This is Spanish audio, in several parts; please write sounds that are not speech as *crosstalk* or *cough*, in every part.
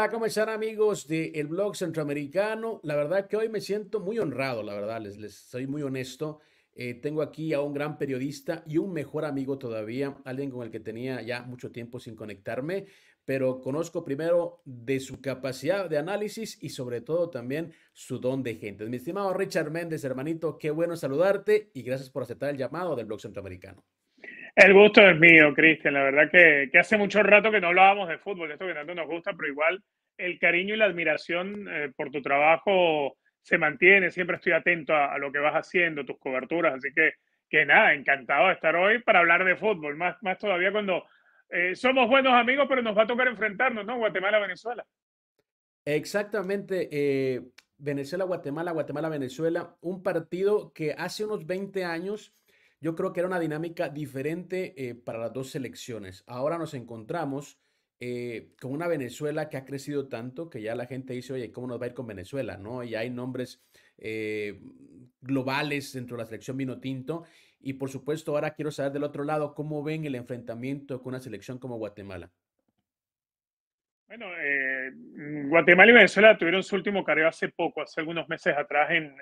Para comenzar amigos del El blog centroamericano. La verdad que hoy me siento muy honrado, la verdad, les, les soy muy honesto. Eh, tengo aquí a un gran periodista y un mejor amigo todavía, alguien con el que tenía ya mucho tiempo sin conectarme, pero conozco primero de su capacidad de análisis y sobre todo también su don de gente. Mi estimado Richard Méndez, hermanito, qué bueno saludarte y gracias por aceptar el llamado del blog centroamericano. El gusto es mío, Cristian. La verdad que, hace mucho rato que no hablábamos de fútbol, esto que tanto nos gusta, pero igual el cariño y la admiración eh, por tu trabajo se mantiene. Siempre estoy atento a, lo que vas haciendo, tus coberturas. Así que, que nada, encantado de estar hoy para hablar de fútbol. Más, más todavía cuando eh, somos buenos amigos, pero nos va a tocar enfrentarnos, ¿no? Guatemala-Venezuela. Exactamente. Eh, Venezuela-Guatemala, Guatemala-Venezuela. Un partido que hace unos 20 años yo creo que era una dinámica diferente eh, para las dos selecciones. Ahora nos encontramos eh, con una Venezuela que ha crecido tanto que ya la gente dice, oye, ¿cómo nos va a ir con Venezuela? ¿No? Y hay nombres eh, globales dentro de la selección vino tinto. Y por supuesto, ahora quiero saber del otro lado, ¿cómo ven el enfrentamiento con una selección como Guatemala? Bueno, Guatemala y Venezuela tuvieron su último careo hace poco, hace algunos meses atrás en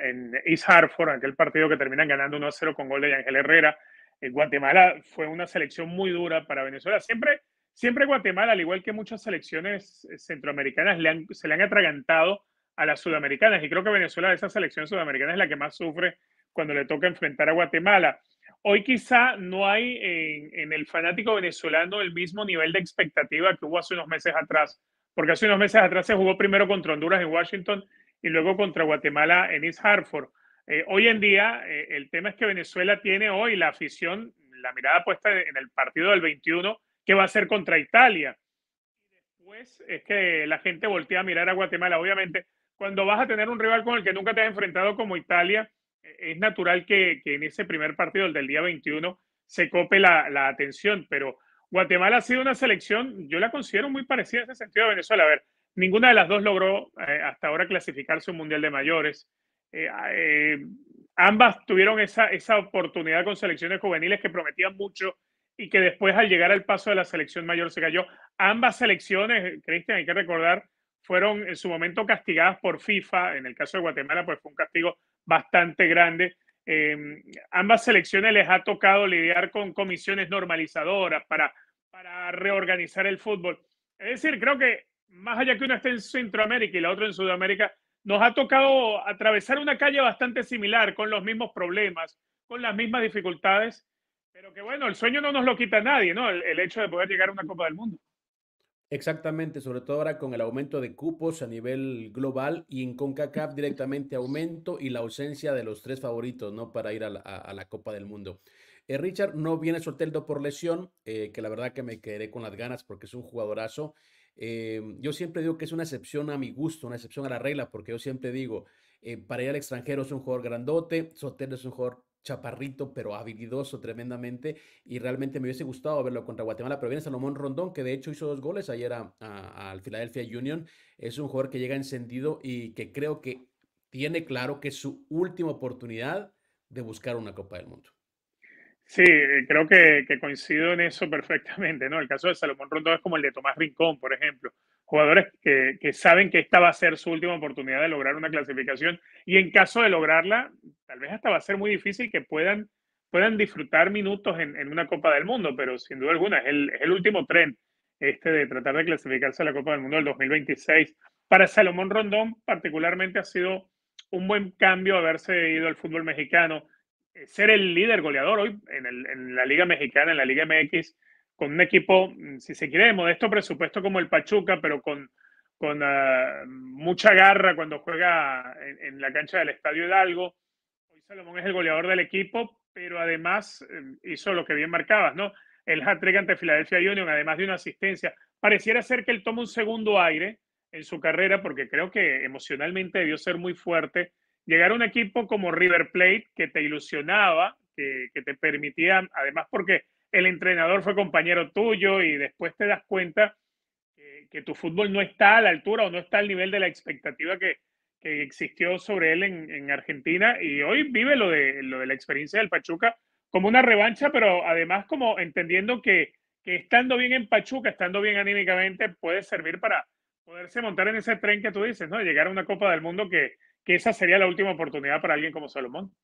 en East Hartford, aquel partido que terminan ganando 1-0 con gol de Ángel Herrera. En Guatemala fue una selección muy dura para Venezuela. Siempre, siempre Guatemala, al igual que muchas selecciones eh, centroamericanas, se le han atragantado a las sudamericanas. Y creo que Venezuela, de esa selección sudamericana, es la que más sufre cuando le toca enfrentar a Guatemala. Hoy quizá no hay en, en el fanático venezolano el mismo nivel de expectativa que hubo hace unos meses atrás, porque hace unos meses atrás se jugó primero contra Honduras en Washington y luego contra Guatemala en East Hartford. Eh, hoy en día, eh, el tema es que Venezuela tiene hoy la afición, la mirada puesta en el partido del 21, que va a ser contra Italia. Después pues es que la gente voltea a mirar a Guatemala. Obviamente, cuando vas a tener un rival con el que nunca te has enfrentado como Italia, eh, es natural que, en ese primer partido, el del día 21, se cope la, la atención, pero Guatemala ha sido una selección, yo la considero muy parecida en ese sentido a Venezuela. A ver, Ninguna de las dos logró eh, hasta ahora clasificarse un Mundial de Mayores. Eh, ah, eh, ambas tuvieron esa, esa oportunidad con selecciones juveniles que prometían mucho y que después al llegar al paso de la selección mayor se cayó. Ambas selecciones, Cristian, hay que recordar, fueron en su momento castigadas por FIFA. En el caso de Guatemala, pues fue un castigo bastante grande. Em, ambas selecciones les ha tocado lidiar con comisiones normalizadoras para, para reorganizar el fútbol. Es decir, creo que más allá que una esté en Centroamérica y la otra en Sudamérica, nos ha tocado atravesar una calle bastante similar, con los mismos problemas, con las mismas dificultades, pero que bueno, el sueño no nos lo quita nadie, ¿no? El, hecho de poder llegar a una Copa del Mundo. Exactamente, sobre todo ahora con el aumento de cupos a nivel global y en CONCACAF directamente aumento y la ausencia de los tres favoritos, ¿no? Para ir a la, Copa del Mundo. Eh, Richard no viene Soteldo por lesión, eh, que la verdad que me quedé con las ganas porque es un jugadorazo. Em, yo siempre digo que es una excepción a mi gusto, una excepción a la regla, porque yo siempre digo, eh, para ir al extranjero es un jugador grandote, Sotelo es un jugador chaparrito, pero habilidoso tremendamente, y realmente me hubiese gustado verlo contra Guatemala, pero viene Salomón Rondón, que de hecho hizo dos goles ayer al Philadelphia Union, es un jugador que llega encendido y que creo que tiene claro que es su última oportunidad de buscar una Copa del Mundo. Sí, eh, creo que, coincido en eso perfectamente, ¿no? El caso de Salomón Rondón es como el de Tomás Rincón, por ejemplo. Jugadores que, saben que esta va a ser su última oportunidad de lograr una clasificación y en caso de lograrla, tal vez hasta va a ser muy difícil que puedan, puedan disfrutar minutos en, una Copa del Mundo, pero sin duda alguna es el, último tren este de tratar de clasificarse a la Copa del Mundo del 2026. Para Salomón Rondón particularmente ha sido un buen cambio haberse ido al fútbol mexicano ser el líder goleador hoy en, la Liga Mexicana, en la Liga MX, con un equipo, mm, si se quiere, de modesto presupuesto como el Pachuca, pero con, ah, mucha garra cuando juega en, la cancha del Estadio Hidalgo. Hoy Salomón es el goleador del equipo, pero además em, hizo lo que bien marcabas, ¿no? El hat-trick ante Philadelphia Union, además de una asistencia. Pareciera ser que él toma un segundo aire en su carrera, porque creo que emocionalmente debió ser muy fuerte llegar a un equipo como River Plate que te ilusionaba, que, te permitía, además porque el entrenador fue compañero tuyo y después te das cuenta que, tu fútbol no está a la altura o no está al nivel de la expectativa que, existió sobre él en, Argentina y hoy vive lo de, lo de la experiencia del Pachuca como una revancha, pero además como entendiendo que, que estando bien en Pachuca, estando bien anímicamente, puede servir para poderse montar en ese tren que tú dices, ¿no? Llegar a una Copa del Mundo que, que esa sería la última oportunidad para alguien como Salomón.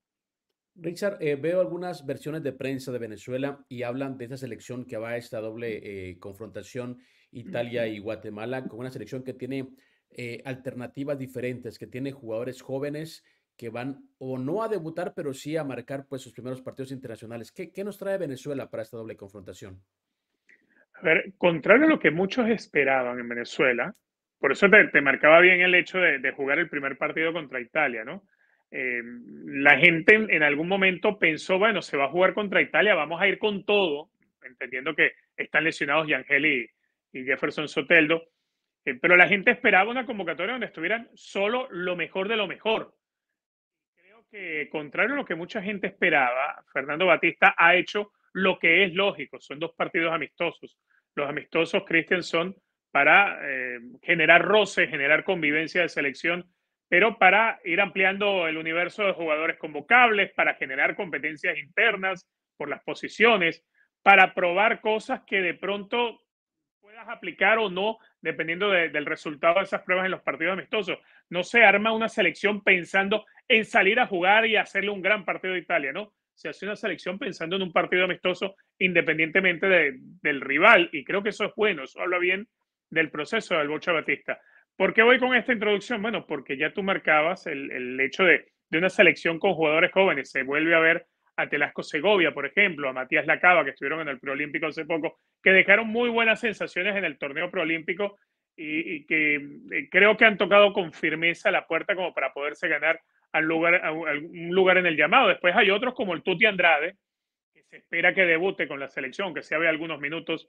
Richard, eh, veo algunas versiones de prensa de Venezuela y hablan de esta selección que va a esta doble eh, confrontación Italia y Guatemala, con una selección que tiene eh, alternativas diferentes, que tiene jugadores jóvenes que van o no a debutar, pero sí a marcar pues, sus primeros partidos internacionales. ¿Qué, qué nos trae Venezuela para esta doble confrontación? A ver, contrario a lo que muchos esperaban en Venezuela, por eso te, marcaba bien el hecho de, jugar el primer partido contra Italia, ¿no? Eh, la gente en, algún momento pensó, bueno, se va a jugar contra Italia, vamos a ir con todo, entendiendo que están lesionados Yangel y, Jefferson Soteldo, eh, pero la gente esperaba una convocatoria donde estuvieran solo lo mejor de lo mejor. Creo que, contrario a lo que mucha gente esperaba, Fernando Batista ha hecho lo que es lógico, son dos partidos amistosos. Los amistosos, Cristian, son para eh, generar roce, generar convivencia de selección, pero para ir ampliando el universo de jugadores convocables, para generar competencias internas por las posiciones, para probar cosas que de pronto puedas aplicar o no, dependiendo del resultado de esas pruebas en los partidos amistosos. No se arma una selección pensando en salir a jugar y hacerle un gran partido de Italia, ¿no? Se hace una selección pensando en un partido amistoso independientemente del rival y creo que eso es bueno, eso habla bien del proceso del Albocha Batista. ¿Por qué voy con esta introducción? Bueno, porque ya tú marcabas el, hecho de, una selección con jugadores jóvenes. Se vuelve a ver a Telasco Segovia, por ejemplo, a Matías Lacaba, que estuvieron en el Preolímpico hace poco, que dejaron muy buenas sensaciones en el torneo Preolímpico y, que eh, creo que han tocado con firmeza la puerta como para poderse ganar al lugar, un lugar en el llamado. Después hay otros como el Tuti Andrade, que se espera que debute con la selección, que se vea algunos minutos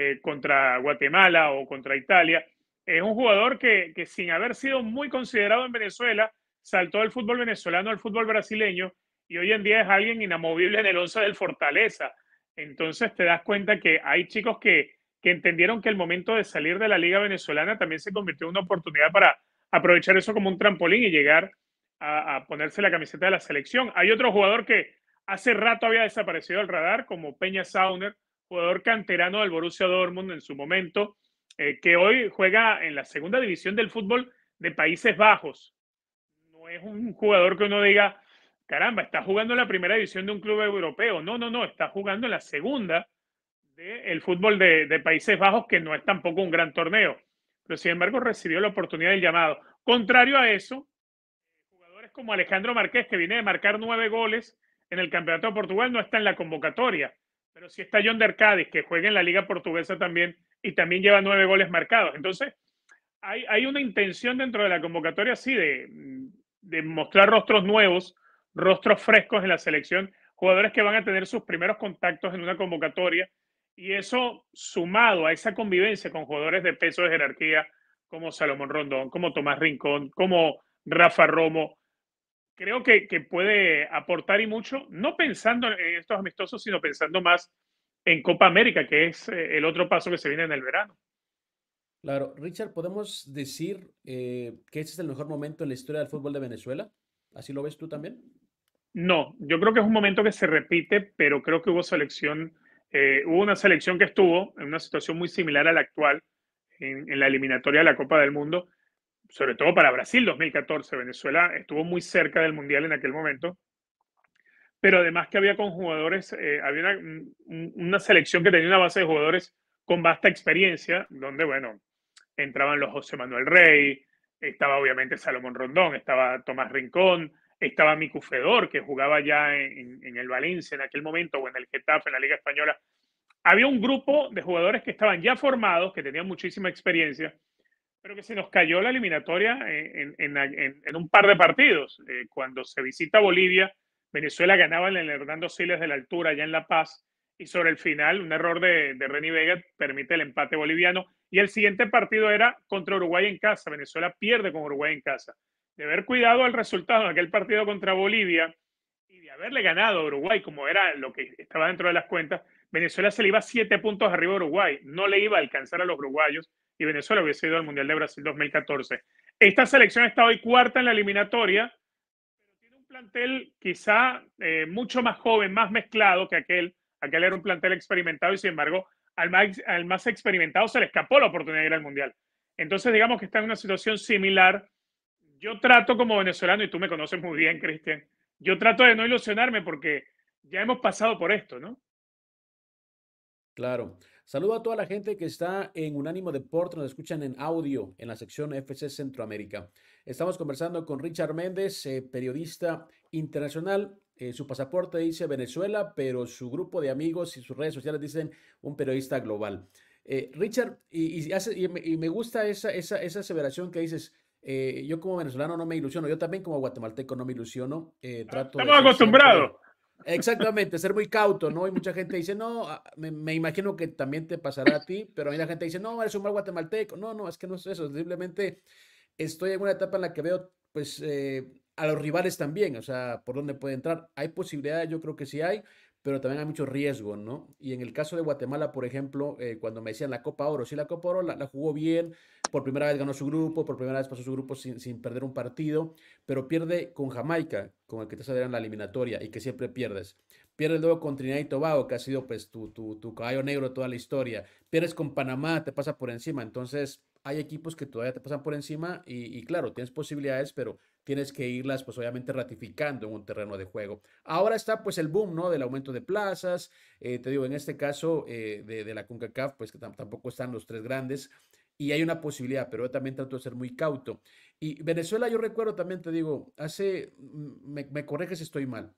eh, contra Guatemala o contra Italia. Es un jugador que, sin haber sido muy considerado en Venezuela, saltó del fútbol venezolano al fútbol brasileño y hoy en día es alguien inamovible en el 11 del Fortaleza. Entonces te das cuenta que hay chicos que, entendieron que el momento de salir de la liga venezolana también se convirtió en una oportunidad para aprovechar eso como un trampolín y llegar a, a, ponerse la camiseta de la selección. Hay otro jugador que hace rato había desaparecido del radar, como Peña Sauner, jugador canterano del Borussia Dortmund en su momento, eh, que hoy juega en la segunda división del fútbol de Países Bajos. No es un jugador que uno diga, caramba, está jugando en la primera división de un club europeo. No, no, no, está jugando en la segunda del fútbol de, de, Países Bajos, que no es tampoco un gran torneo. Pero sin embargo recibió la oportunidad del llamado. Contrario a eso, jugadores como Alejandro Márquez, que viene de marcar nueve goles en el Campeonato de Portugal, no está en la convocatoria. Pero si está John Dercadis, que juega en la Liga Portuguesa también y también lleva nueve goles marcados. Entonces, hay, una intención dentro de la convocatoria, sí, de, de mostrar rostros nuevos, rostros frescos en la selección, jugadores que van a tener sus primeros contactos en una convocatoria. Y eso sumado a esa convivencia con jugadores de peso de jerarquía como Salomón Rondón, como Tomás Rincón, como Rafa Romo, creo que, puede aportar y mucho, no pensando en estos amistosos, sino pensando más en Copa América, que es eh, el otro paso que se viene en el verano. Claro, Richard, ¿podemos decir eh, que este es el mejor momento en la historia del fútbol de Venezuela? ¿Así lo ves tú también? No, yo creo que es un momento que se repite, pero creo que hubo selección, eh, hubo una selección que estuvo en una situación muy similar a la actual en la eliminatoria de la Copa del Mundo sobre todo para Brasil 2014, Venezuela estuvo muy cerca del Mundial en aquel momento, pero además que había con jugadores, eh, había una, selección que tenía una base de jugadores con vasta experiencia, donde, bueno, entraban los José Manuel Rey, estaba obviamente Salomón Rondón, estaba Tomás Rincón, estaba Miku Fedor, que jugaba ya en, el Valencia en aquel momento, o en el Getafe, en la Liga Española. Había un grupo de jugadores que estaban ya formados, que tenían muchísima experiencia, Creo que se nos cayó la eliminatoria en, un par de partidos. Eh, cuando se visita Bolivia, Venezuela ganaba en el Hernando Siles de la altura, allá en La Paz, y sobre el final, un error de, de Reni Vega permite el empate boliviano. Y el siguiente partido era contra Uruguay en casa. Venezuela pierde con Uruguay en casa. De haber cuidado el resultado en aquel partido contra Bolivia y de haberle ganado a Uruguay, como era lo que estaba dentro de las cuentas, Venezuela se le iba siete puntos arriba a Uruguay. No le iba a alcanzar a los uruguayos y Venezuela hubiese ido al Mundial de Brasil 2014. Esta selección está hoy cuarta en la eliminatoria, pero tiene un plantel quizá eh, mucho más joven, más mezclado que aquel. Aquel era un plantel experimentado y sin embargo al más, al más experimentado se le escapó la oportunidad de ir al Mundial. Entonces digamos que está en una situación similar. Yo trato como venezolano, y tú me conoces muy bien, Cristian, yo trato de no ilusionarme porque ya hemos pasado por esto, ¿no? Claro. Saludo a toda la gente que está en Unánimo Deporte, nos escuchan en audio en la sección FC Centroamérica. Estamos conversando con Richard Méndez, eh, periodista internacional. Eh, su pasaporte dice Venezuela, pero su grupo de amigos y sus redes sociales dicen un periodista global. Eh, Richard, y, me, gusta esa, aseveración que dices, yo como venezolano no me ilusiono, yo también como guatemalteco no me ilusiono. Ah, estamos acostumbrados. Exactamente, ser muy cauto, ¿no? Y mucha gente dice, no, ah, me, imagino que también te pasará a ti, pero hay la gente dice, no, eres un mal guatemalteco. No, no, es que no es eso, simplemente estoy en una etapa en la que veo, pues, eh, a los rivales también, o sea, por dónde puede entrar. Hay posibilidades, yo creo que sí hay pero también hay mucho riesgo, ¿no? Y en el caso de Guatemala, por ejemplo, eh, cuando me decían la Copa Oro, sí, la Copa Oro la, jugó bien, por primera vez ganó su grupo, por primera vez pasó su grupo sin, perder un partido, pero pierde con Jamaica, con el que te salieron la eliminatoria y que siempre pierdes. pierde luego con Trinidad y Tobago, que ha sido pues tu, tu, tu caballo negro toda la historia. Pierdes con Panamá, te pasa por encima. Entonces, hay equipos que todavía te pasan por encima y, y claro, tienes posibilidades, pero tienes que irlas, pues obviamente ratificando en un terreno de juego. Ahora está pues el boom, ¿no? Del aumento de plazas, eh, te digo, en este caso eh, de, la CONCACAF, pues que tampoco están los tres grandes. Y hay una posibilidad, pero yo también trato de ser muy cauto. Y Venezuela, yo recuerdo también, te digo, hace, me, correges si estoy mal,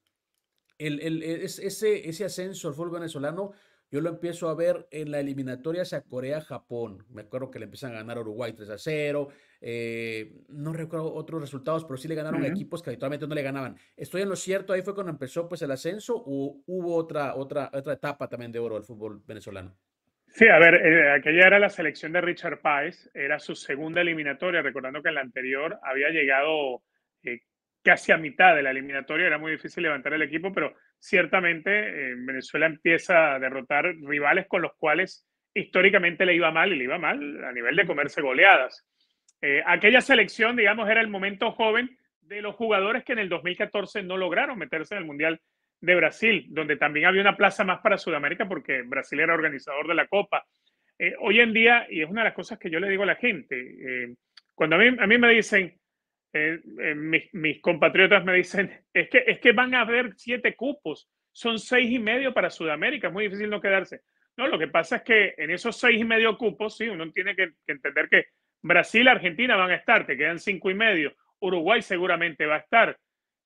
el, el, e-, ese, ese ascenso al fútbol venezolano yo lo empiezo a ver en la eliminatoria hacia Corea-Japón. Me acuerdo que le empiezan a ganar Uruguay 3 a 0. Eh, no recuerdo otros resultados, pero sí le ganaron equipos que habitualmente no le ganaban. ¿Estoy en lo cierto? ¿Ahí fue cuando empezó pues, el ascenso o hubo otra, otra, otra etapa también de oro del fútbol venezolano? Sí, a ver, eh, aquella era la selección de Richard Páez, era su segunda eliminatoria, recordando que en la anterior había llegado eh, casi a mitad de la eliminatoria, era muy difícil levantar el equipo, pero ciertamente Venezuela empieza a derrotar rivales con los cuales históricamente le iba mal y le iba mal a nivel de comerse goleadas. Eh, aquella selección, digamos, era el momento joven de los jugadores que en el 2014 no lograron meterse en el Mundial de Brasil, donde también había una plaza más para Sudamérica porque Brasil era organizador de la Copa. Eh, hoy en día, y es una de las cosas que yo le digo a la gente, eh, cuando a a mí me dicen, eh, eh, mis, compatriotas me dicen, es que, es que van a haber siete cupos, son seis y medio para Sudamérica, es muy difícil no quedarse. No, lo que pasa es que en esos seis y medio cupos, sí, uno tiene que, que entender que Brasil, Argentina van a estar, te quedan cinco y medio, Uruguay seguramente va a estar.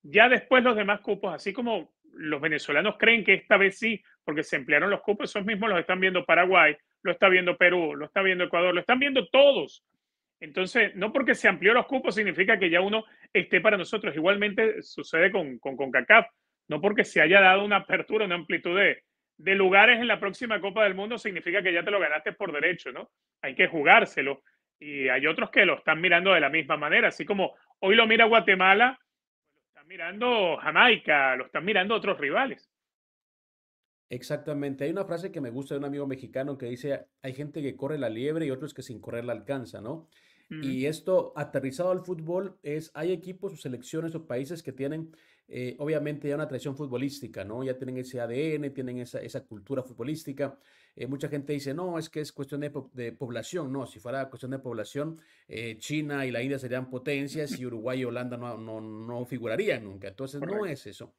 Ya después los demás cupos, así como los venezolanos creen que esta vez sí, porque se emplearon los cupos, esos mismos los están viendo Paraguay, lo está viendo Perú, lo está viendo Ecuador, lo están viendo todos. Entonces, no porque se amplió los cupos significa que ya uno esté para nosotros. Igualmente sucede con, con, CACAF. No porque se haya dado una apertura, una amplitud de, de lugares en la próxima Copa del Mundo significa que ya te lo ganaste por derecho, ¿no? Hay que jugárselo. Y hay otros que lo están mirando de la misma manera, así como hoy lo mira Guatemala, lo están mirando Jamaica, lo están mirando otros rivales. Exactamente. Hay una frase que me gusta de un amigo mexicano que dice, hay gente que corre la liebre y otros que sin correr la alcanza, ¿no? Mm. Y esto aterrizado al fútbol es, hay equipos o selecciones o países que tienen eh, obviamente ya una tradición futbolística, ¿no? Ya tienen ese ADN, tienen esa, cultura futbolística. Eh, mucha gente dice, no, es que es cuestión de, población, no, si fuera cuestión de población, eh, China y la India serían potencias y Uruguay y Holanda no, no, figurarían nunca. Entonces, no es eso.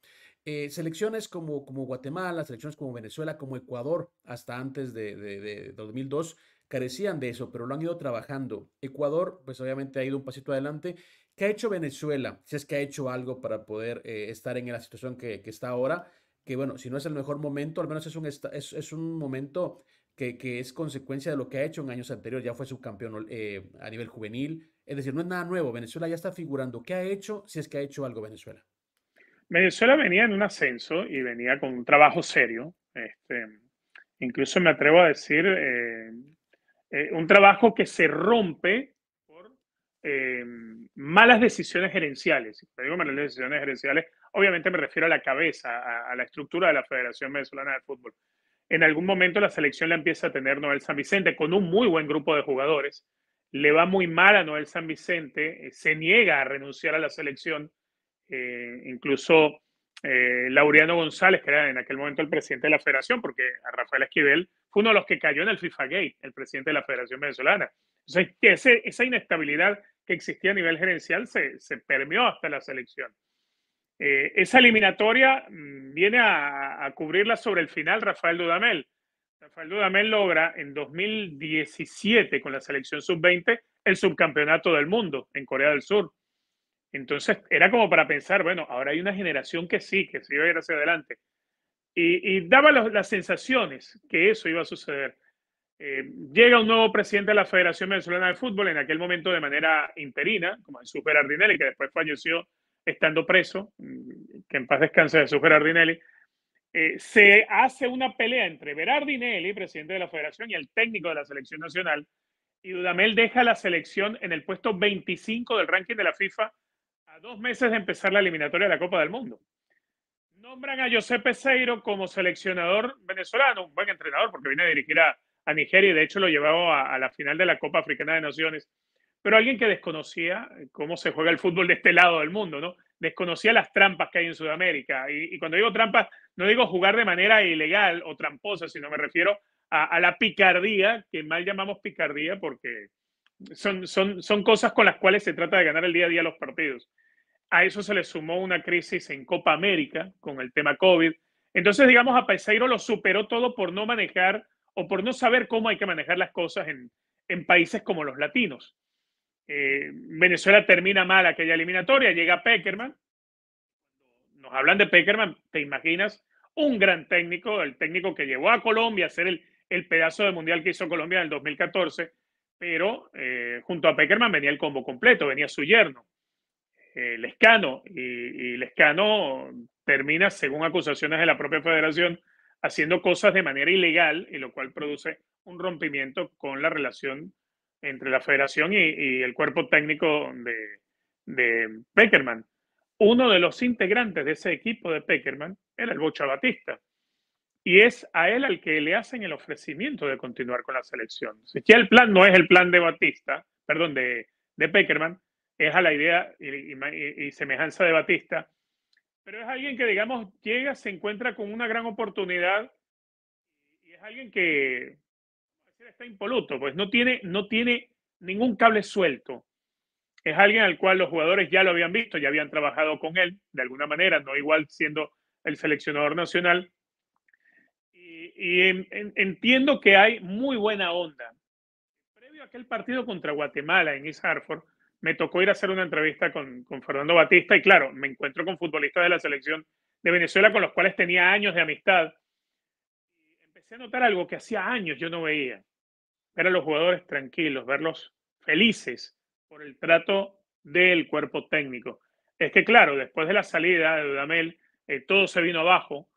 selecciones como, como Guatemala, selecciones como Venezuela, como Ecuador, hasta antes de, de 2002, carecían de eso, pero lo han ido trabajando. Ecuador, pues obviamente ha ido un pasito adelante. ¿Qué ha hecho Venezuela? Si es que ha hecho algo para poder eh, estar en la situación que, está ahora, que bueno, si no es el mejor momento, al menos es un, es, un momento que, es consecuencia de lo que ha hecho en años anteriores. Ya fue subcampeón eh, a nivel juvenil. Es decir, no es nada nuevo. Venezuela ya está figurando. ¿Qué ha hecho si es que ha hecho algo Venezuela? Venezuela venía en un ascenso y venía con un trabajo serio. Este, incluso me atrevo a decir, eh, eh, un trabajo que se rompe por eh, malas decisiones gerenciales. digo malas decisiones gerenciales, obviamente me refiero a la cabeza, a, la estructura de la Federación Venezolana de Fútbol. En algún momento la selección la empieza a tener Noel San Vicente con un muy buen grupo de jugadores. Le va muy mal a Noel San Vicente, eh, se niega a renunciar a la selección, incluso eh, Laureano González, que era en aquel momento el presidente de la federación, porque Rafael Esquivel fue uno de los que cayó en el FIFA Gate, el presidente de la Federación Venezolana. esa inestabilidad que existía a nivel gerencial se, permeó hasta la selección. Eh, esa eliminatoria mm, viene a, a, cubrirla sobre el final Rafael Dudamel. Rafael Dudamel logra en 2017 con la selección sub-20 el subcampeonato del mundo en Corea del Sur. Entonces era como para pensar, bueno, ahora hay una generación que sí, que se iba a ir hacia adelante. Y, daba las sensaciones que eso iba a suceder. Eh, llega un nuevo presidente de la Federación Venezolana de Fútbol, en aquel momento de manera interina, como Jesús Gerardinelli, que después falleció estando preso, mm, que en paz descanse Jesús Gerardinelli. Eh, se hace una pelea entre Berardinelli, presidente de la Federación, y el técnico de la selección nacional. Y Dudamel deja la selección en el puesto 25 del ranking de la FIFA dos meses de empezar la eliminatoria de la Copa del Mundo. Nombran a José Peseiro como seleccionador venezolano, un buen entrenador porque viene a dirigir a, Nigeria y de hecho lo llevaba a, la final de la Copa Africana de Naciones, pero alguien que desconocía eh, cómo se juega el fútbol de este lado del mundo, ¿no? Desconocía las trampas que hay en Sudamérica. Y, cuando digo trampas, no digo jugar de manera ilegal o tramposa, sino me refiero a, la picardía, que mal llamamos picardía porque son, son, son cosas con las cuales se trata de ganar el día a día los partidos. A eso se le sumó una crisis en Copa América con el tema COVID. Entonces, digamos, a Peseiro lo superó todo por no manejar o por no saber cómo hay que manejar las cosas en, países como los latinos. Eh, Venezuela termina mal aquella eliminatoria, llega Peckerman. Nos hablan de Peckerman, te imaginas, un gran técnico, el técnico que llevó a Colombia a hacer el, pedazo de mundial que hizo Colombia en el 2014, pero eh, junto a Peckerman venía el combo completo, venía su yerno, Lescano. Y, Lescano termina, según acusaciones de la propia federación, haciendo cosas de manera ilegal, y lo cual produce un rompimiento con la relación entre la federación y, el cuerpo técnico de, Peckerman. Uno de los integrantes de ese equipo de Peckerman era el Bocha Batista. Y es a él al que le hacen el ofrecimiento de continuar con la selección. Si el plan no es el plan de Batista, perdón, de Peckerman, es a la idea y, semejanza de Batista, pero es alguien que, digamos, llega, se encuentra con una gran oportunidad y es alguien que está impoluto, pues no tiene, no tiene ningún cable suelto. Es alguien al cual los jugadores ya lo habían visto, ya habían trabajado con él, de alguna manera, no igual siendo el seleccionador nacional. Y, entiendo que hay muy buena onda. Previo a aquel partido contra Guatemala en East Hartford, me tocó ir a hacer una entrevista con, Fernando Batista y claro, me encuentro con futbolistas de la selección de Venezuela con los cuales tenía años de amistad. Y empecé a notar algo que hacía años yo no veía. Ver a los jugadores tranquilos, verlos felices por el trato del cuerpo técnico. Es que claro, después de la salida de Dudamel, eh, todo se vino abajo,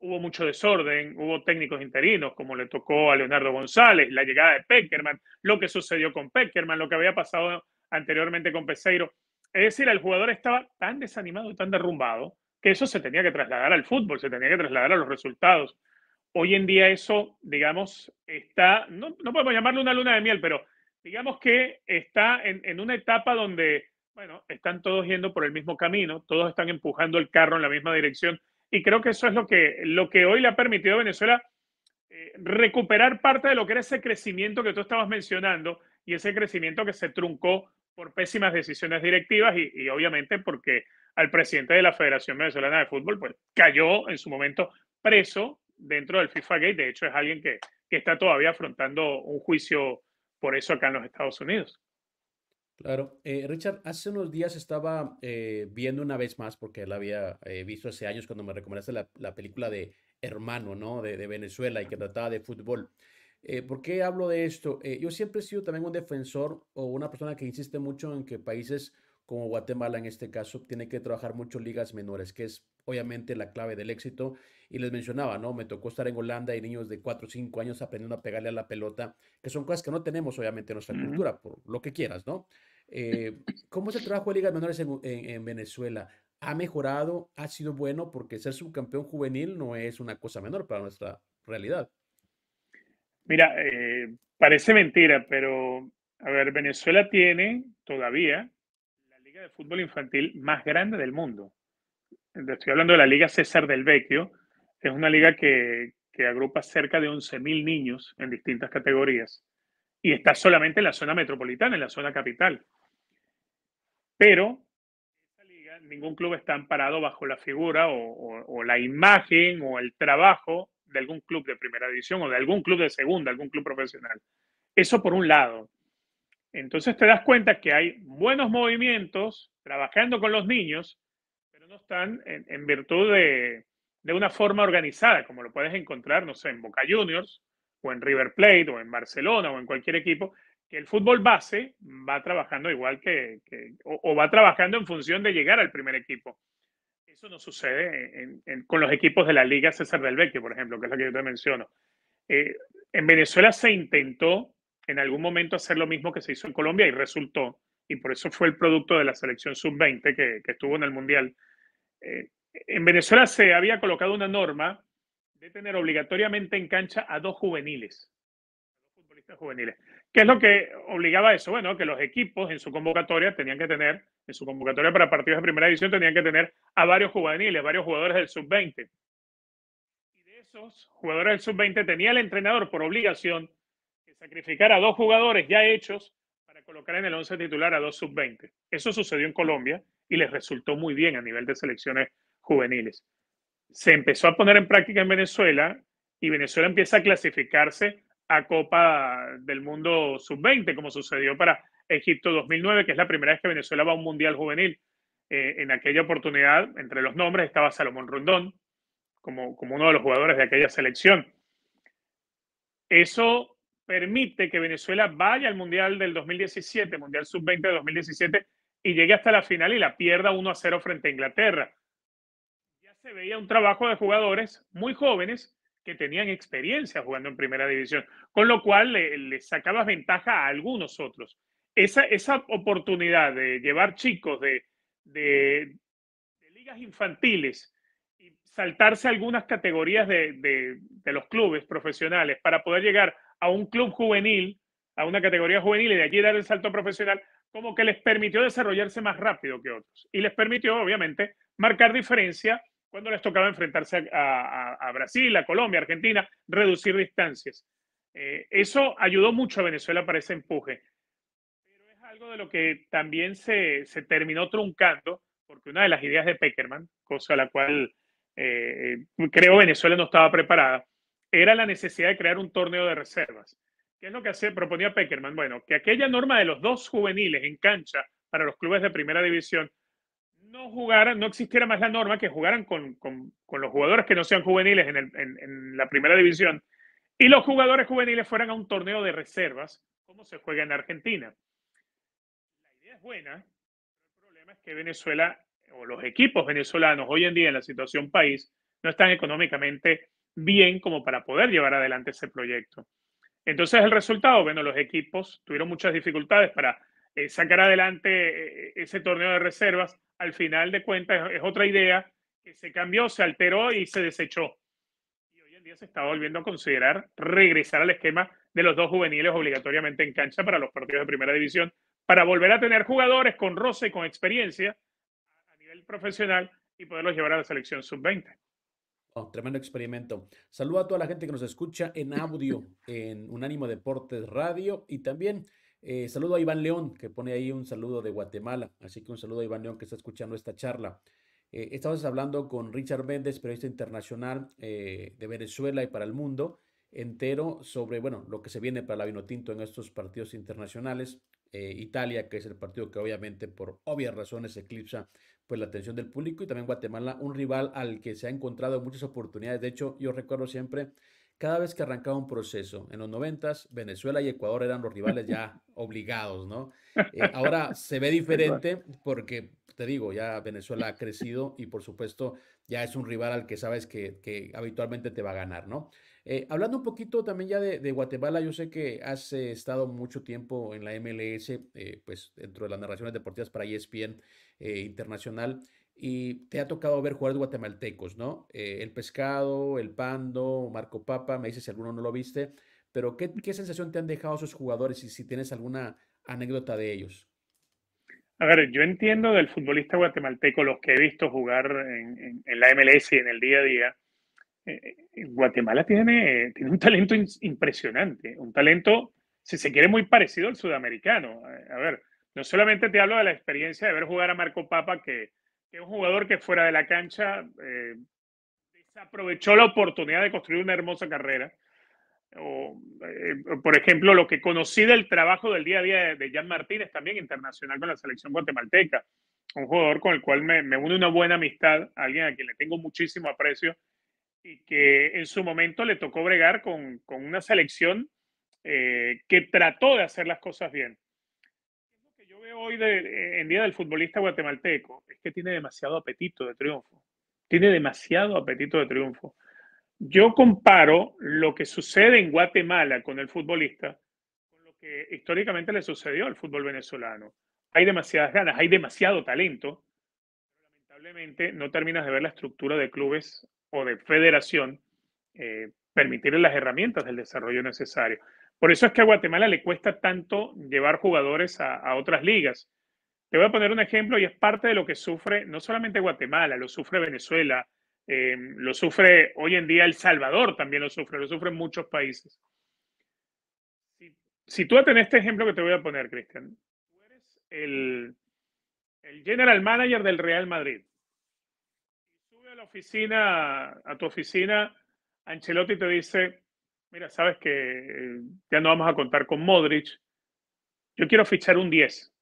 hubo mucho desorden, hubo técnicos interinos, como le tocó a Leonardo González, la llegada de Peckerman, lo que sucedió con Peckerman, lo que había pasado anteriormente con Peseiro. Es decir, el jugador estaba tan desanimado y tan derrumbado que eso se tenía que trasladar al fútbol, se tenía que trasladar a los resultados. Hoy en día eso, digamos, está, no, podemos llamarlo una luna de miel, pero digamos que está en, una etapa donde, bueno, están todos yendo por el mismo camino, todos están empujando el carro en la misma dirección y creo que eso es lo que, lo que hoy le ha permitido a Venezuela eh, recuperar parte de lo que era ese crecimiento que tú estabas mencionando y ese crecimiento que se truncó por pésimas decisiones directivas y, obviamente porque al presidente de la Federación Venezolana de Fútbol pues, cayó en su momento preso dentro del FIFA Gate. De hecho, es alguien que, está todavía afrontando un juicio por eso acá en los Estados Unidos. Claro. Eh, Richard, hace unos días estaba eh, viendo una vez más, porque la había eh, visto hace años cuando me recomendaste la, película de Hermano, ¿no? de, Venezuela y que trataba de fútbol. Eh, ¿Por qué hablo de esto? Eh, yo siempre he sido también un defensor o una persona que insiste mucho en que países como Guatemala en este caso tiene que trabajar mucho ligas menores, que es obviamente la clave del éxito. Y les mencionaba, ¿no? Me tocó estar en Holanda y niños de 4 o 5 años aprendiendo a pegarle a la pelota, que son cosas que no tenemos obviamente en nuestra cultura, por lo que quieras, ¿no? Eh, ¿Cómo es el trabajo de ligas menores en Venezuela? ha mejorado, ha sido bueno, porque ser subcampeón juvenil no es una cosa menor para nuestra realidad. Mira, eh, parece mentira, pero a ver, Venezuela tiene todavía la liga de fútbol infantil más grande del mundo. Estoy hablando de la Liga César del Vecchio. Es una liga que, agrupa cerca de 11.000 niños en distintas categorías y está solamente en la zona metropolitana, en la zona capital. Pero liga, ningún club está amparado bajo la figura o la imagen o el trabajo de algún club de primera división o de algún club de segunda, algún club profesional. Eso por un lado. Entonces te das cuenta que hay buenos movimientos trabajando con los niños, pero no están en, virtud de, una forma organizada, como lo puedes encontrar, no sé, en Boca Juniors o en River Plate o en Barcelona o en cualquier equipo, que el fútbol base va trabajando igual que, o va trabajando en función de llegar al primer equipo. Eso no sucede con los equipos de la Liga César del Vecchio, por ejemplo, que es la que yo te menciono. Eh, en Venezuela se intentó en algún momento hacer lo mismo que se hizo en Colombia y resultó, y por eso fue el producto de la selección sub-20 que, estuvo en el Mundial. Eh, en Venezuela se había colocado una norma de tener obligatoriamente en cancha a dos juveniles juveniles. ¿Qué es lo que obligaba a eso? Bueno, que los equipos en su convocatoria tenían que tener, en su convocatoria para partidos de primera división, tenían que tener a varios juveniles, varios jugadores del sub-20. Y de esos jugadores del sub-20 tenía el entrenador por obligación que sacrificar a dos jugadores ya hechos para colocar en el once titular a dos sub-20. Eso sucedió en Colombia y les resultó muy bien a nivel de selecciones juveniles. Se empezó a poner en práctica en Venezuela y Venezuela empieza a clasificarse a Copa del Mundo Sub-20, como sucedió para Egipto 2009, que es la primera vez que Venezuela va a un Mundial Juvenil. Eh, en aquella oportunidad, entre los nombres, estaba Salomón Rondón, como, como uno de los jugadores de aquella selección. Eso permite que Venezuela vaya al Mundial del 2017, Mundial Sub-20 de 2017, y llegue hasta la final y la pierda 1 a 0 frente a Inglaterra. Ya se veía un trabajo de jugadores muy jóvenes que tenían experiencia jugando en primera división, con lo cual eh, les sacaba sacabas ventaja a algunos otros. Esa, esa oportunidad de llevar chicos de, ligas infantiles y saltarse algunas categorías de, de, los clubes profesionales para poder llegar a un club juvenil, a una categoría juvenil y de allí dar el salto profesional, como que les permitió desarrollarse más rápido que otros. Y les permitió, obviamente, marcar diferencia cuando les tocaba enfrentarse a, Brasil, a Brasil, a Colombia, Argentina, reducir distancias. Eh, eso ayudó mucho a Venezuela para ese empuje. Pero es algo de lo que también se, terminó truncando, porque una de las ideas de Peckerman, cosa a la cual eh, creo Venezuela no estaba preparada, era la necesidad de crear un torneo de reservas. ¿Qué es lo que proponía Peckerman? Bueno, que aquella norma de los dos juveniles en cancha para los clubes de primera división no jugaran, no existiera más la norma que jugaran con, los jugadores que no sean juveniles en, en, la primera división y los jugadores juveniles fueran a un torneo de reservas, como se juega en Argentina. La idea es buena, el problema es que Venezuela o los equipos venezolanos hoy en día en la situación país no están económicamente bien como para poder llevar adelante ese proyecto. Entonces el resultado, bueno, los equipos tuvieron muchas dificultades para eh, sacar adelante eh, e, ese torneo de reservas, al final de cuentas es, otra idea que se cambió, se alteró y se desechó. Y hoy en día se está volviendo a considerar regresar al esquema de los dos juveniles obligatoriamente en cancha para los partidos de primera división, para volver a tener jugadores con roce y con experiencia a nivel profesional y poderlos llevar a la selección sub-20. tremendo experimento. Saludo a toda la gente que nos escucha en audio en Unánimo Deportes Radio y también eh, saludo a Iván León, que pone ahí un saludo de Guatemala. Así que un saludo a Iván León que está escuchando esta charla. Eh, estamos hablando con Richard Méndez, periodista internacional eh, de Venezuela y para el mundo entero, sobre bueno, lo que se viene para la Vinotinto en estos partidos internacionales. Italia, que es el partido que obviamente por obvias razones eclipsa pues, la atención del público y también Guatemala, un rival al que se ha encontrado muchas oportunidades. De hecho, yo recuerdo siempre cada vez que arrancaba un proceso. En los 90 Venezuela y Ecuador eran los rivales ya obligados, ¿no? Eh, ahora se ve *laughs* diferente porque, te digo, ya Venezuela ha crecido y por supuesto ya es un rival al que sabes que, habitualmente te va a ganar, ¿no? Eh, hablando un poquito también ya de, Guatemala, yo sé que has eh, estado mucho tiempo en la MLS, pues dentro de las narraciones deportivas para ESPN Internacional y te ha tocado ver jugadores guatemaltecos, ¿no? Eh, el Pescado, el Pando, Marco Papa, me dices si alguno no lo viste, pero ¿qué, sensación te han dejado esos jugadores y si tienes alguna anécdota de ellos? A ver, yo entiendo del futbolista guatemalteco, los que he visto jugar en, la MLS y en el día a día. Eh, eh, Guatemala tiene, tiene un talento impresionante, un talento, si se quiere, muy parecido al sudamericano. A ver, no solamente te hablo de la experiencia de ver jugar a Marco Papa, que que un jugador que fuera de la cancha eh, aprovechó la oportunidad de construir una hermosa carrera. Eh, por ejemplo, lo que conocí del trabajo del día a día de, Jan Martínez, también internacional con la selección guatemalteca, un jugador con el cual me, une una buena amistad, alguien a quien le tengo muchísimo aprecio y que en su momento le tocó bregar con, una selección eh, que trató de hacer las cosas bien hoy en día del futbolista guatemalteco es que tiene demasiado apetito de triunfo. Tiene demasiado apetito de triunfo. Yo comparo lo que sucede en Guatemala con el futbolista con lo que históricamente le sucedió al fútbol venezolano. Hay demasiadas ganas, hay demasiado talento. Lamentablemente no terminas de ver la estructura de clubes o de federación eh, permitirle las herramientas del desarrollo necesario. Por eso es que a Guatemala le cuesta tanto llevar jugadores a, otras ligas. Te voy a poner un ejemplo y es parte de lo que sufre no solamente Guatemala, lo sufre Venezuela, em, lo sufre hoy en día El Salvador, también lo sufre, lo sufren muchos países. Si, en tú este ejemplo que te voy a poner, Cristian, tú eres el, general manager del Real Madrid. Sube a la oficina, a tu oficina, Ancelotti te dice, mira, sabes que eh, ya no vamos a contar con Modric, yo quiero fichar un 10.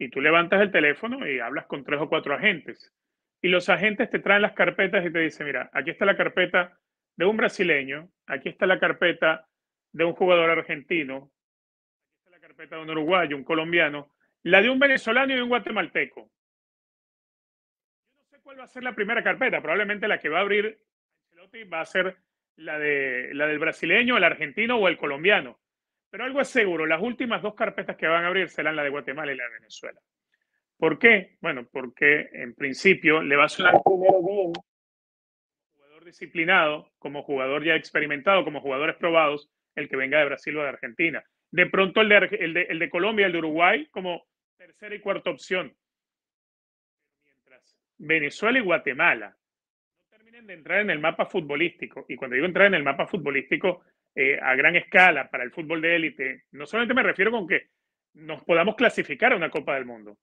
Y tú levantas el teléfono y hablas con tres o cuatro agentes. Y los agentes te traen las carpetas y te dicen, mira, aquí está la carpeta de un brasileño, aquí está la carpeta de un jugador argentino, aquí está la carpeta de un uruguayo, un colombiano, la de un venezolano y un guatemalteco. Yo no sé cuál va a ser la primera carpeta, probablemente la que va a abrir Ancelotti va a ser la, de, la del brasileño, el argentino o el colombiano. Pero algo es seguro, las últimas dos carpetas que van a abrir serán la de Guatemala y la de Venezuela. ¿Por qué? Bueno, porque en principio le va a sonar primero bien jugador disciplinado, como jugador ya experimentado, como jugadores probados, el que venga de Brasil o de Argentina. De pronto el de, el de Colombia, el de Uruguay, como tercera y cuarta opción. Mientras Venezuela y Guatemala de entrar en el mapa futbolístico, y cuando digo entrar en el mapa futbolístico eh, a gran escala para el fútbol de élite, no solamente me refiero con que nos podamos clasificar a una Copa del Mundo,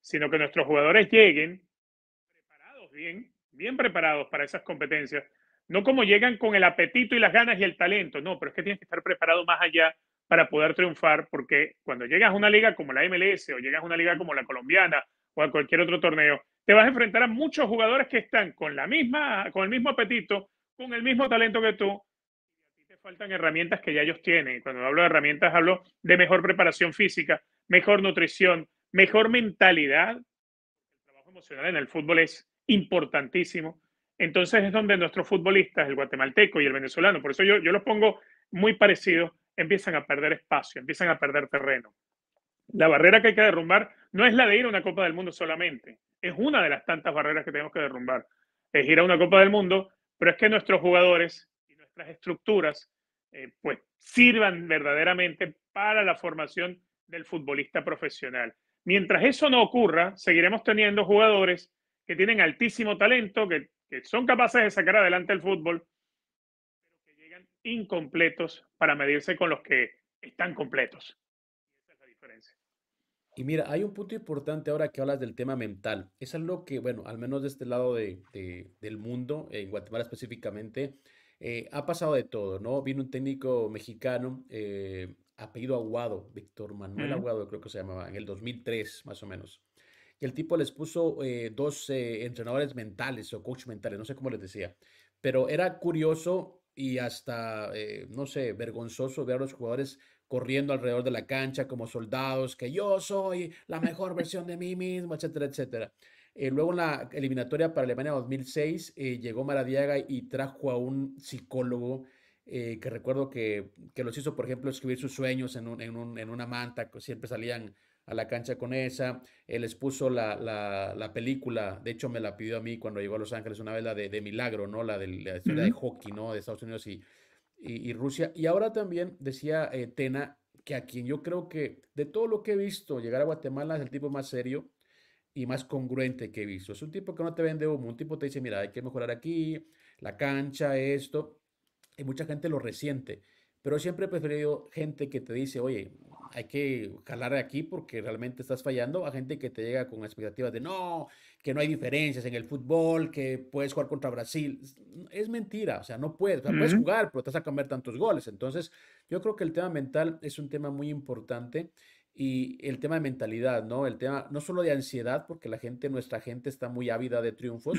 sino que nuestros jugadores lleguen preparados bien, bien preparados para esas competencias, no como llegan con el apetito y las ganas y el talento, no, pero es que tienes que estar preparado más allá para poder triunfar, porque cuando llegas a una liga como la MLS o llegas a una liga como la colombiana o a cualquier otro torneo. Te vas a enfrentar a muchos jugadores que están con la misma, con el mismo apetito, con el mismo talento que tú. Y te faltan herramientas que ya ellos tienen. Cuando hablo de herramientas, hablo de mejor preparación física, mejor nutrición, mejor mentalidad. El trabajo emocional en el fútbol es importantísimo. Entonces es donde nuestros futbolistas, el guatemalteco y el venezolano, por eso yo, yo los pongo muy parecidos, empiezan a perder espacio, empiezan a perder terreno. La barrera que hay que derrumbar no es la de ir a una Copa del Mundo solamente, es una de las tantas barreras que tenemos que derrumbar. Es ir a una Copa del Mundo, pero es que nuestros jugadores y nuestras estructuras eh, pues sirvan verdaderamente para la formación del futbolista profesional. Mientras eso no ocurra, seguiremos teniendo jugadores que tienen altísimo talento, que son capaces de sacar adelante el fútbol, pero que llegan incompletos para medirse con los que están completos. Y mira, hay un punto importante ahora que hablas del tema mental. Es algo que, bueno, al menos de este lado del mundo, en Guatemala específicamente, eh, ha pasado de todo, ¿no? Vino un técnico mexicano, eh, apellido Aguado, Víctor Manuel Aguado creo que se llamaba, en el 2003 más o menos. Y el tipo les puso eh, dos entrenadores mentales o coach mentales, no sé cómo les decía. Pero era curioso y hasta, no sé, vergonzoso ver a los jugadores corriendo alrededor de la cancha como soldados, que yo soy la mejor versión de mí mismo, etcétera, etcétera. Eh, luego en la eliminatoria para Alemania 2006 eh, llegó Maradiaga y trajo a un psicólogo eh, que recuerdo que, que, los hizo, por ejemplo, escribir sus sueños en, un, en, una manta, que siempre salían a la cancha con esa. Él les puso la, película, de hecho me la pidió a mí cuando llegó a Los Ángeles una vez, la de, Milagro, ¿no? La de la historia de hockey, ¿no? De Estados Unidos y, y, Rusia. Y ahora también decía eh, Tena que a quien yo creo que de todo lo que he visto llegar a Guatemala es el tipo más serio y más congruente que he visto. Es un tipo que no te vende humo, un tipo te dice, mira, hay que mejorar aquí, la cancha, esto, y mucha gente lo resiente. Pero siempre he preferido gente que te dice, oye, hay que jalar aquí porque realmente estás fallando, a gente que te llega con expectativas de, no, que no hay diferencias en el fútbol, que puedes jugar contra Brasil. Es mentira, o sea, no puedes. puedes jugar, pero te vas a cambiar tantos goles. Entonces, yo creo que el tema mental es un tema muy importante y el tema de mentalidad, ¿no? El tema no solo de ansiedad, porque la gente, nuestra gente está muy ávida de triunfos,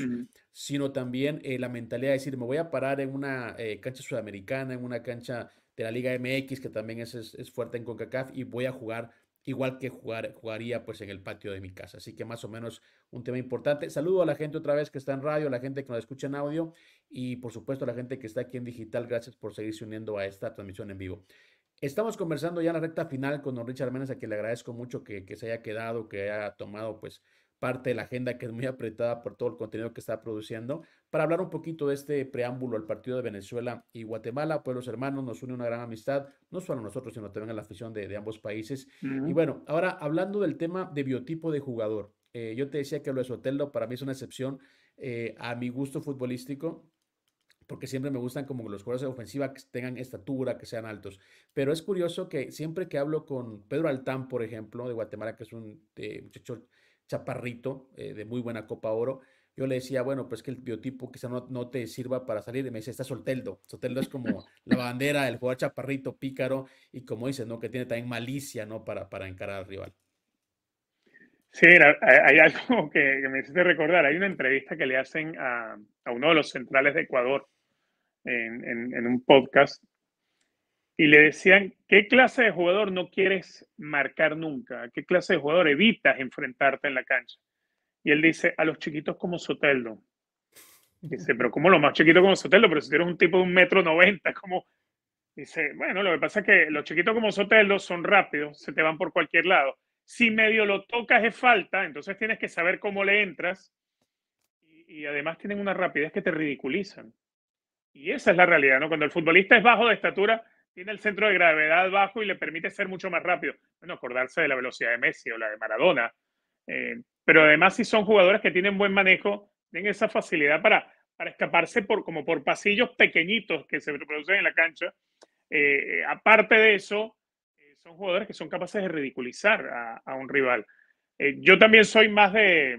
sino también eh, la mentalidad de decir, me voy a parar en una eh, cancha sudamericana, en una cancha de la Liga MX, que también es, es fuerte en CONCACAF, y voy a jugar igual que jugar, jugaría pues en el patio de mi casa. Así que más o menos un tema importante. Saludo a la gente otra vez que está en radio, a la gente que nos escucha en audio y por supuesto a la gente que está aquí en digital. Gracias por seguirse uniendo a esta transmisión en vivo. Estamos conversando ya en la recta final con don Richard Menes, a quien le agradezco mucho que, que se haya quedado, que haya tomado pues parte de la agenda que es muy apretada por todo el contenido que está produciendo. Para hablar un poquito de este preámbulo al partido de Venezuela y Guatemala, pues los hermanos nos une una gran amistad, no solo a nosotros, sino también a la afición de, ambos países. Y bueno, ahora hablando del tema de biotipo de jugador, eh, yo te decía que lo de Soteldo para mí es una excepción eh, a mi gusto futbolístico porque siempre me gustan como los jugadores de ofensiva que tengan estatura, que sean altos. Pero es curioso que siempre que hablo con Pedro Altán, por ejemplo, de Guatemala, que es un eh, muchacho chaparrito, eh, de muy buena Copa Oro. Yo le decía, bueno, pues que el biotipo quizá no, te sirva para salir. Y me dice, está Soteldo. Soteldo es como la bandera, el jugador chaparrito, pícaro, y como dices, ¿no? Que tiene también malicia, ¿no? Para, para encarar al rival. Sí, eh, hay algo que, me hiciste recordar. Hay una entrevista que le hacen a, uno de los centrales de Ecuador en un podcast y le decían, ¿qué clase de jugador no quieres marcar nunca? ¿Qué clase de jugador evitas enfrentarte en la cancha? Y él dice, a los chiquitos como Soteldo. Dice, pero ¿cómo los más chiquitos como Soteldo? Pero si tienes un tipo de un metro noventa, como... Dice, bueno, lo que pasa es que los chiquitos como Soteldo son rápidos, se te van por cualquier lado. Si medio lo tocas es falta, entonces tienes que saber cómo le entras. Y, y además tienen una rapidez que te ridiculizan. Y esa es la realidad, ¿no? Cuando el futbolista es bajo de estatura, tiene el centro de gravedad bajo y le permite ser mucho más rápido. Bueno, acordarse de la velocidad de Messi o la de Maradona. Eh, pero además, si son jugadores que tienen buen manejo, tienen esa facilidad para, para escaparse por, como por pasillos pequeñitos que se producen en la cancha. Eh, aparte de eso, eh, son jugadores que son capaces de ridiculizar a un rival. yo también soy más de,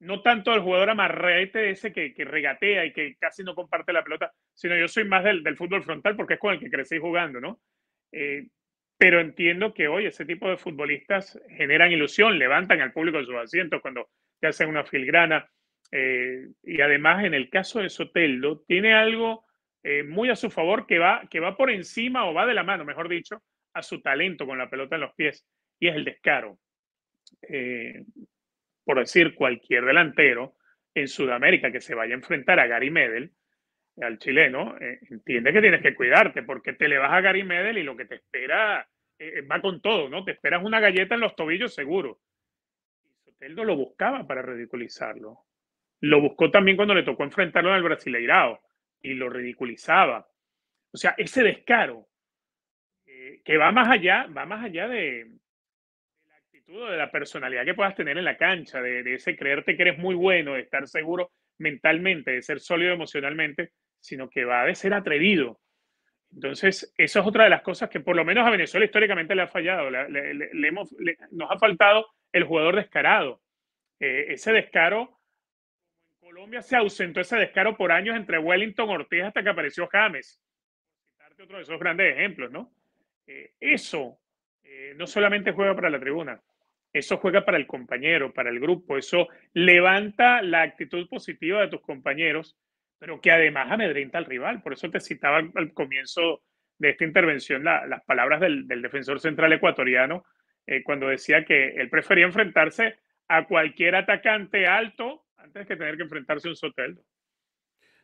no tanto el jugador amarrete ese que, regatea y que casi no comparte la pelota, sino yo soy más del, fútbol frontal porque es con el que crecí jugando, ¿no? Eh, pero entiendo que hoy ese tipo de futbolistas generan ilusión, levantan al público de sus asientos cuando te hacen una filgrana. Eh, y además, en el caso de Soteldo, tiene algo eh, muy a su favor que va, que va por encima o va de la mano, mejor dicho, a su talento con la pelota en los pies, y es el descaro. Eh, por decir cualquier delantero en Sudamérica que se vaya a enfrentar a Gary Medel, eh, al chileno, eh, entiende que tienes que cuidarte porque te le vas a Gary Medel y lo que te espera eh, va con todo, ¿no? Te esperas una galleta en los tobillos seguro. Soteldo lo buscaba para ridiculizarlo. Lo buscó también cuando le tocó enfrentarlo al Brasileirao y lo ridiculizaba. O sea, ese descaro que va más allá, va más allá de, de la personalidad que puedas tener en la cancha, de, ese creerte que eres muy bueno, de estar seguro mentalmente, de ser sólido emocionalmente, sino que va de ser atrevido. Entonces, esa es otra de las cosas que por lo menos a Venezuela históricamente le ha fallado, le, hemos, nos ha faltado el jugador descarado. Eh, ese descaro, en Colombia se ausentó ese descaro por años entre Wellington Ortiz hasta que apareció James. Otro de esos grandes ejemplos, ¿no? Eh, eso eh, no solamente juega para la tribuna, eso juega para el compañero, para el grupo, eso levanta la actitud positiva de tus compañeros, pero que además amedrenta al rival. Por eso te citaba al, comienzo de esta intervención las palabras del, defensor central ecuatoriano eh, cuando decía que él prefería enfrentarse a cualquier atacante alto antes que tener que enfrentarse a un Soteldo.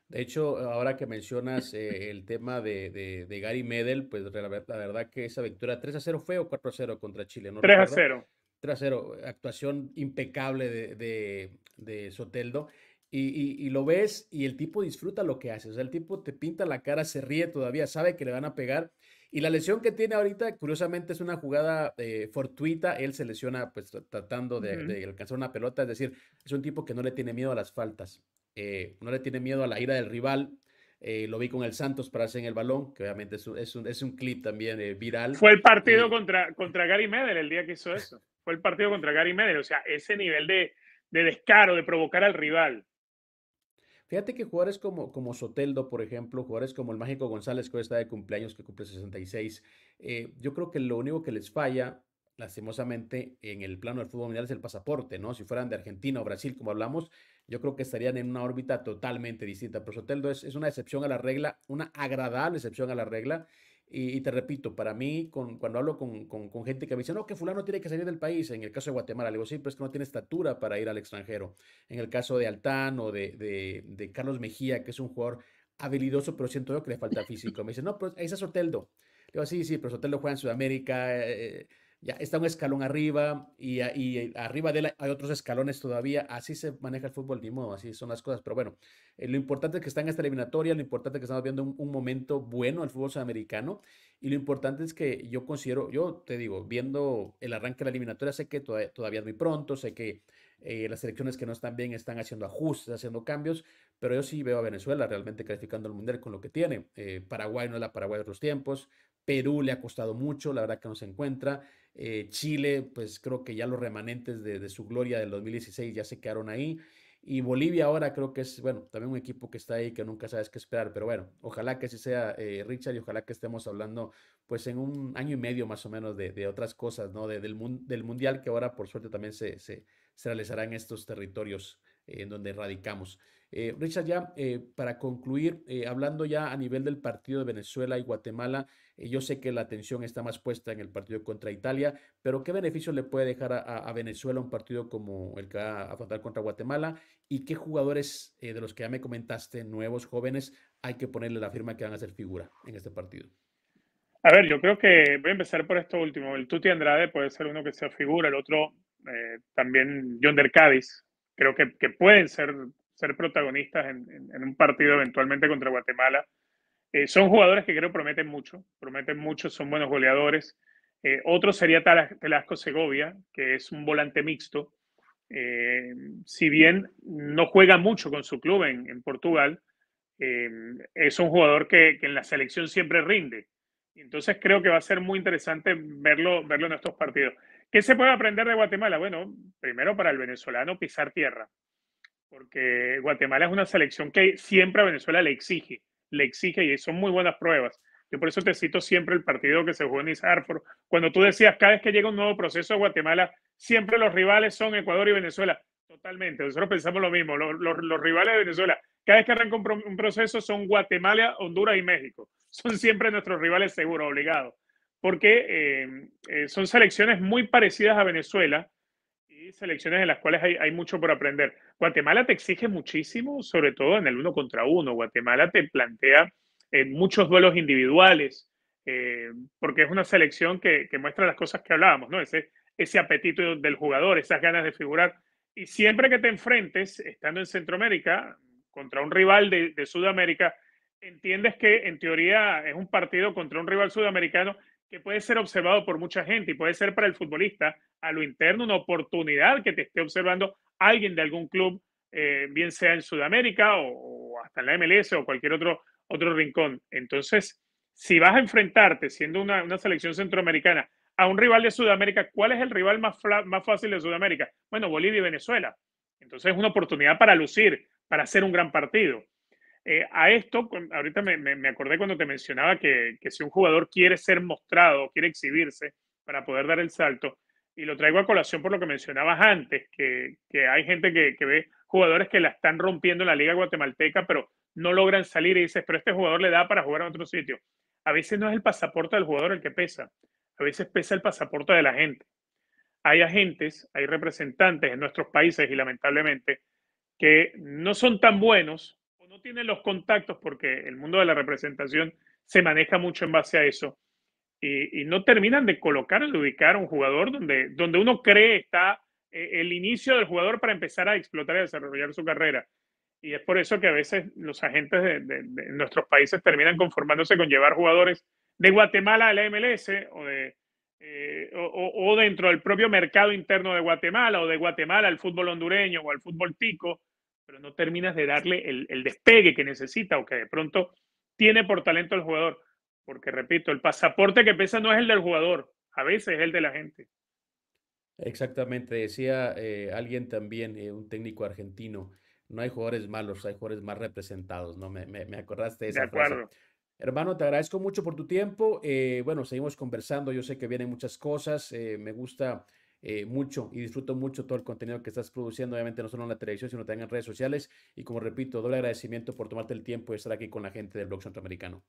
De hecho, ahora que mencionas eh, el tema de, Gary Medel, pues la, verdad que esa victoria 3 a 0 fue o 4 a 0 contra Chile, 3 a 0 trasero, actuación impecable de, Soteldo. Y, lo ves y el tipo disfruta lo que hace. O sea, el tipo te pinta la cara, se ríe todavía, sabe que le van a pegar. Y la lesión que tiene ahorita, curiosamente, es una jugada eh, fortuita. Él se lesiona pues tratando de, alcanzar una pelota. Es decir, es un tipo que no le tiene miedo a las faltas. Eh, no le tiene miedo a la ira del rival. Eh, lo vi con el Santos para hacer en el balón, que obviamente es un, es un, es un clip también viral. Fue el partido contra, contra Gary Medel el día que hizo eso fue el partido contra Gary Medel. O sea, ese nivel de, descaro, de provocar al rival. Fíjate que jugadores como, como Soteldo, por ejemplo, jugadores como el Mágico González, que está de cumpleaños, que cumple 66, eh, yo creo que lo único que les falla, lastimosamente, en el plano del fútbol mundial es el pasaporte, ¿no? Si fueran de Argentina o Brasil, como hablamos, yo creo que estarían en una órbita totalmente distinta. Pero Soteldo es una excepción a la regla, una agradable excepción a la regla, y, te repito, para mí, con, cuando hablo con, gente que me dice, no, que fulano tiene que salir del país, en el caso de Guatemala, le digo, sí, pero es que no tiene estatura para ir al extranjero. En el caso de Altán o de, Carlos Mejía, que es un jugador habilidoso, pero siento yo que le falta físico. Me dice, no, pero ahí es Soteldo. Le digo, sí, sí, pero Soteldo juega en Sudamérica, eh, eh, ya está un escalón arriba y, arriba de él hay otros escalones todavía. Así se maneja el fútbol, ni modo, así son las cosas. Pero bueno, eh, lo importante es que está en esta eliminatoria, lo importante es que estamos viendo un, momento bueno al fútbol sudamericano y lo importante es que yo considero, yo te digo, viendo el arranque de la eliminatoria, sé que todavía, es muy pronto, sé que eh, las selecciones que no están bien están haciendo ajustes, haciendo cambios, pero yo sí veo a Venezuela realmente calificando al Mundial con lo que tiene. Eh, Paraguay no es la Paraguay de otros tiempos, Perú le ha costado mucho, la verdad que no se encuentra. Eh, Chile, pues creo que ya los remanentes de, su gloria del 2016 ya se quedaron ahí. Y Bolivia ahora creo que es, bueno, también un equipo que está ahí que nunca sabes qué esperar, pero bueno, ojalá que así sea, eh, Richard, y ojalá que estemos hablando pues en un año y medio más o menos de, otras cosas, ¿no? del, del, Mundial que ahora por suerte también se, se, realizará en estos territorios eh, en donde radicamos. Eh, Richard, ya eh, para concluir, eh, hablando ya a nivel del partido de Venezuela y Guatemala, yo sé que la atención está más puesta en el partido contra Italia, pero ¿qué beneficio le puede dejar a, Venezuela un partido como el que va a afrontar contra Guatemala? ¿Y qué jugadores de los que ya me comentaste, nuevos, jóvenes, hay que ponerle la firma que van a ser figura en este partido? A ver, yo creo que voy a empezar por esto último. El Tuti Andrade puede ser uno que sea figura, el otro también John Del Cádiz. Creo que, que pueden ser ser protagonistas en, un partido eventualmente contra Guatemala. Eh, son jugadores que creo prometen mucho, prometen mucho, son buenos goleadores. Eh, otro sería Telasco Segovia, que es un volante mixto. Eh, si bien no juega mucho con su club en, Portugal, es un jugador que, en la selección siempre rinde. Entonces creo que va a ser muy interesante verlo, verlo en estos partidos. ¿Qué se puede aprender de Guatemala? Bueno, primero para el venezolano pisar tierra porque Guatemala es una selección que siempre a Venezuela le exige, le exige y son muy buenas pruebas. Yo por eso te cito siempre el partido que se jugó en Isarfor. Cuando tú decías, cada vez que llega un nuevo proceso a Guatemala, siempre los rivales son Ecuador y Venezuela. Totalmente, nosotros pensamos lo mismo. Los, rivales de Venezuela, cada vez que arranca un, proceso, son Guatemala, Honduras y México. *laughs* Son siempre nuestros rivales seguros, obligados. Porque eh, eh, son selecciones muy parecidas a Venezuela selecciones en las cuales hay, mucho por aprender. Guatemala te exige muchísimo, sobre todo en el uno contra uno. Guatemala te plantea en eh, muchos duelos individuales, eh, porque es una selección que, muestra las cosas que hablábamos, ¿no? Ese, ese apetito del jugador, esas ganas de figurar. Y siempre que te enfrentes, estando en Centroamérica, contra un rival de Sudamérica, entiendes que en teoría es un partido contra un rival sudamericano que puede ser observado por mucha gente y puede ser para el futbolista a lo interno una oportunidad que te esté observando alguien de algún club, eh, bien sea en Sudamérica o, hasta en la MLS o cualquier otro, otro rincón. Entonces, si vas a enfrentarte siendo una, una selección centroamericana a un rival de Sudamérica, ¿cuál es el rival más, más fácil de Sudamérica? Bueno, Bolivia y Venezuela. Entonces es una oportunidad para lucir, para hacer un gran partido. Eh, a esto, ahorita me, acordé cuando te mencionaba que, si un jugador quiere ser mostrado, quiere exhibirse para poder dar el salto, y lo traigo a colación por lo que mencionabas antes, que, hay gente que, ve jugadores que la están rompiendo en la liga guatemalteca, pero no logran salir y dices, pero este jugador le da para jugar a otro sitio. A veces no es el pasaporte del jugador el que pesa, a veces pesa el pasaporte de la gente. Hay agentes, hay representantes en nuestros países y lamentablemente que no son tan buenos no tienen los contactos, porque el mundo de la representación se maneja mucho en base a eso, y, no terminan de colocar, de ubicar a un jugador donde, donde uno cree está eh, el inicio del jugador para empezar a explotar y desarrollar su carrera. Y es por eso que a veces los agentes de, nuestros países terminan conformándose con llevar jugadores de Guatemala a la MLS eh, o, o, o dentro del propio mercado interno de Guatemala o de Guatemala al fútbol hondureño o al fútbol tico pero no terminas de darle el, despegue que necesita o que de pronto tiene por talento el jugador. Porque, repito, el pasaporte que pesa no es el del jugador, a veces es el de la gente. Exactamente, decía eh, alguien también, eh, un técnico argentino, no hay jugadores malos, hay jugadores más representados, ¿no? Me, acordaste de eso. de acuerdo. Hermano, te agradezco mucho por tu tiempo. Eh, bueno, seguimos conversando, yo sé que vienen muchas cosas, me gusta eh, mucho y disfruto mucho todo el contenido que estás produciendo, obviamente no solo en la televisión, sino también en redes sociales. Y como repito, doble agradecimiento por tomarte el tiempo de estar aquí con la gente del blog centroamericano.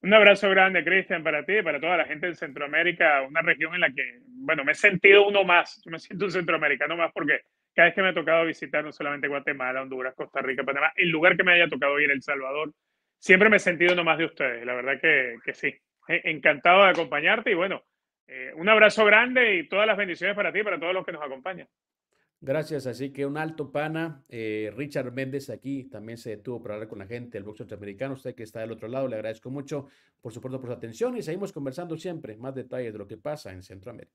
Un abrazo grande, Cristian, para ti y para toda la gente en Centroamérica, una región en la que, bueno, me he sentido uno más, me siento un centroamericano más porque cada vez que me ha tocado visitar no solamente Guatemala, Honduras, Costa Rica, Panamá, el lugar que me haya tocado ir, El Salvador, siempre me he sentido uno más de ustedes, la verdad que, que sí. E-, encantado de acompañarte y bueno, eh, un abrazo grande y todas las bendiciones para ti y para todos los que nos acompañan. Gracias, así que un alto pana. Eh, Richard Méndez aquí también se detuvo para hablar con la gente del boxeo norteamericano. Usted que está del otro lado, le agradezco mucho por su por su atención y seguimos conversando siempre más detalles de lo que pasa en Centroamérica.